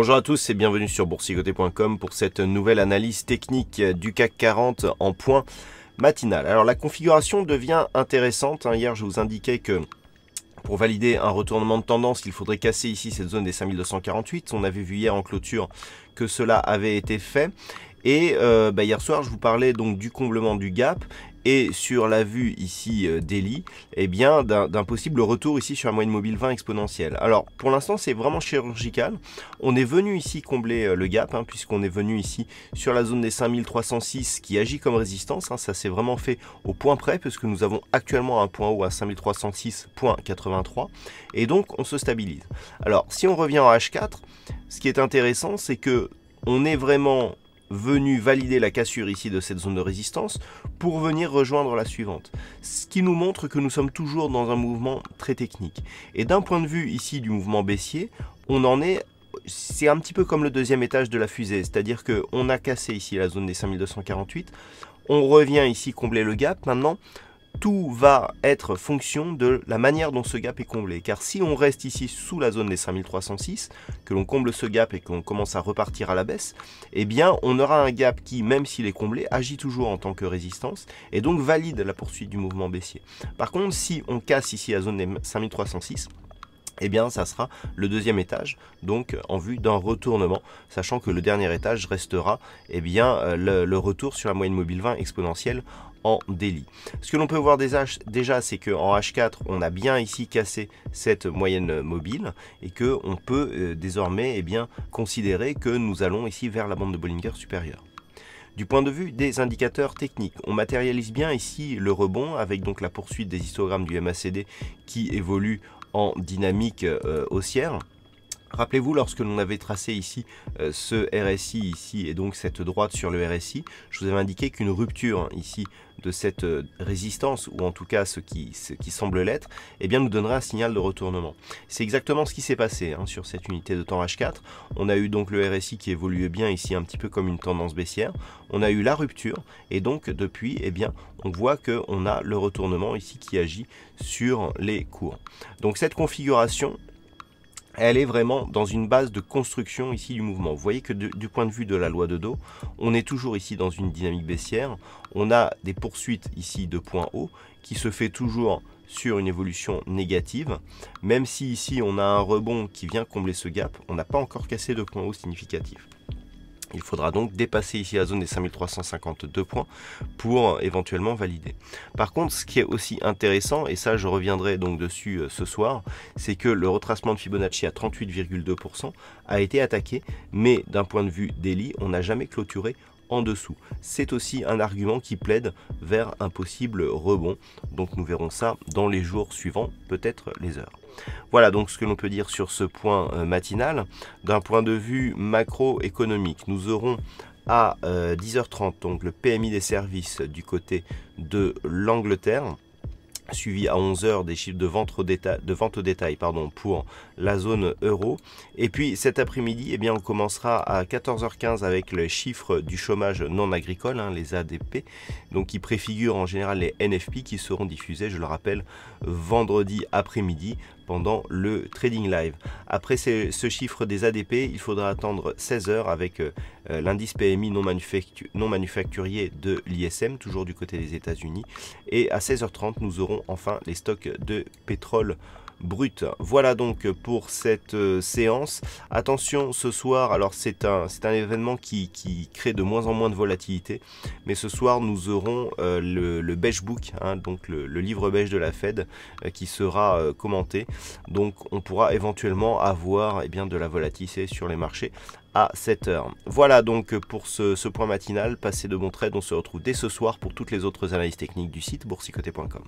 Bonjour à tous et bienvenue sur boursicoté.com pour cette nouvelle analyse technique du CAC 40 en point matinal. Alors la configuration devient intéressante. Hein. Hier je vous indiquais que pour valider un retournement de tendance, il faudrait casser ici cette zone des 5248. On avait vu hier en clôture que cela avait été fait. Et euh, bah, hier soir, je vous parlais donc du comblement du gap et sur la vue ici euh, d'Eli, eh bien d'un possible retour ici sur la moyenne mobile 20 exponentielle. Alors pour l'instant c'est vraiment chirurgical. On est venu ici combler euh, le gap hein, puisqu'on est venu ici sur la zone des 5306 qui agit comme résistance. Hein. ça s'est vraiment fait au point près puisque nous avons actuellement un point haut à 5306.83 et donc on se stabilise. Alors si on revient en H4, ce qui est intéressant c'est que on est vraiment venu valider la cassure ici de cette zone de résistance pour venir rejoindre la suivante. Ce qui nous montre que nous sommes toujours dans un mouvement très technique. Et d'un point de vue ici du mouvement baissier, on en est c'est un petit peu comme le deuxième étage de la fusée, c'est-à-dire qu'on a cassé ici la zone des 5248, on revient ici combler le gap, maintenant tout va être fonction de la manière dont ce gap est comblé. Car si on reste ici sous la zone des 5306, que l'on comble ce gap et qu'on commence à repartir à la baisse, eh bien on aura un gap qui, même s'il est comblé, agit toujours en tant que résistance et donc valide la poursuite du mouvement baissier. Par contre, si on casse ici la zone des 5306, eh bien ça sera le deuxième étage, donc euh, en vue d'un retournement, sachant que le dernier étage restera eh bien, euh, le, le, retour sur la moyenne mobile 20 exponentielle en délit. Ce que l'on peut voir déjà, c'est qu'en H4, on a bien ici cassé cette moyenne mobile et que on peut euh, désormais eh bien, considérer que nous allons ici vers la bande de Bollinger supérieure. Du point de vue des indicateurs techniques, on matérialise bien ici le rebond avec donc la poursuite des histogrammes du MACD qui évolue en dynamique euh, haussière. Rappelez-vous, lorsque l'on avait tracé ici euh, ce RSI ici et donc cette droite sur le RSI, je vous avais indiqué qu'une rupture ici de cette euh, résistance, ou en tout cas ce qui, ce qui semble l'être, eh bien nous donnera un signal de retournement. C'est exactement ce qui s'est passé hein, sur cette unité de temps H4. On a eu donc le RSI qui évoluait bien ici un petit peu comme une tendance baissière. On a eu la rupture et donc depuis, eh bien on voit qu'on a le retournement ici qui agit sur les cours. Donc cette configuration, elle est vraiment dans une base de construction ici du mouvement. Vous voyez que du point de vue de la loi de Do, on est toujours ici dans une dynamique baissière. On a des poursuites ici de points hauts qui se fait toujours sur une évolution négative. Même si ici on a un rebond qui vient combler ce gap, on n'a pas encore cassé de point haut significatif. Il faudra donc dépasser ici la zone des 5352 points pour euh, éventuellement valider. Par contre, ce qui est aussi intéressant, et ça je reviendrai donc dessus euh, ce soir, c'est que le retracement de Fibonacci à 38,2% a été attaqué, mais d'un point de vue daily, on n'a jamais clôturé en dessous. C'est aussi un argument qui plaide vers un possible rebond. Donc nous verrons ça dans les jours suivants, peut-être les heures. Voilà donc ce que l'on peut dire sur ce point euh, matinal. D'un point de vue macroéconomique, nous aurons à 10h30 euh, donc le PMI des services du côté de l'Angleterre suivi à 11h des chiffres de vente au détail, de vente au détail pardon, pour la zone euro. Et puis cet après-midi, et eh bien, on commencera à 14h15 avec le chiffre du chômage non agricole, hein, les ADP, donc qui préfigurent en général les NFP qui seront diffusés, je le rappelle, vendredi après-midi pendant le trading live. Après ce, chiffre des ADP, il faudra attendre 16 h avec euh, l'indice PMI non, non manufacturier de l'ISM, toujours du côté des États-Unis. Et à 16h30, nous aurons enfin les stocks de pétrole brut. Voilà donc pour cette euh, séance. Attention ce soir, alors c'est un, un événement qui, crée de moins en moins de volatilité, mais ce soir nous aurons euh, le, beige book, hein, donc le, livre beige de la Fed, euh, qui sera commenté. Donc on pourra éventuellement avoir eh bien, de la volatilité sur les marchés à 7h. Voilà donc pour ce, ce, point matinal, passez de bons trades, on se retrouve dès ce soir pour toutes les autres analyses techniques du site boursicoté.com.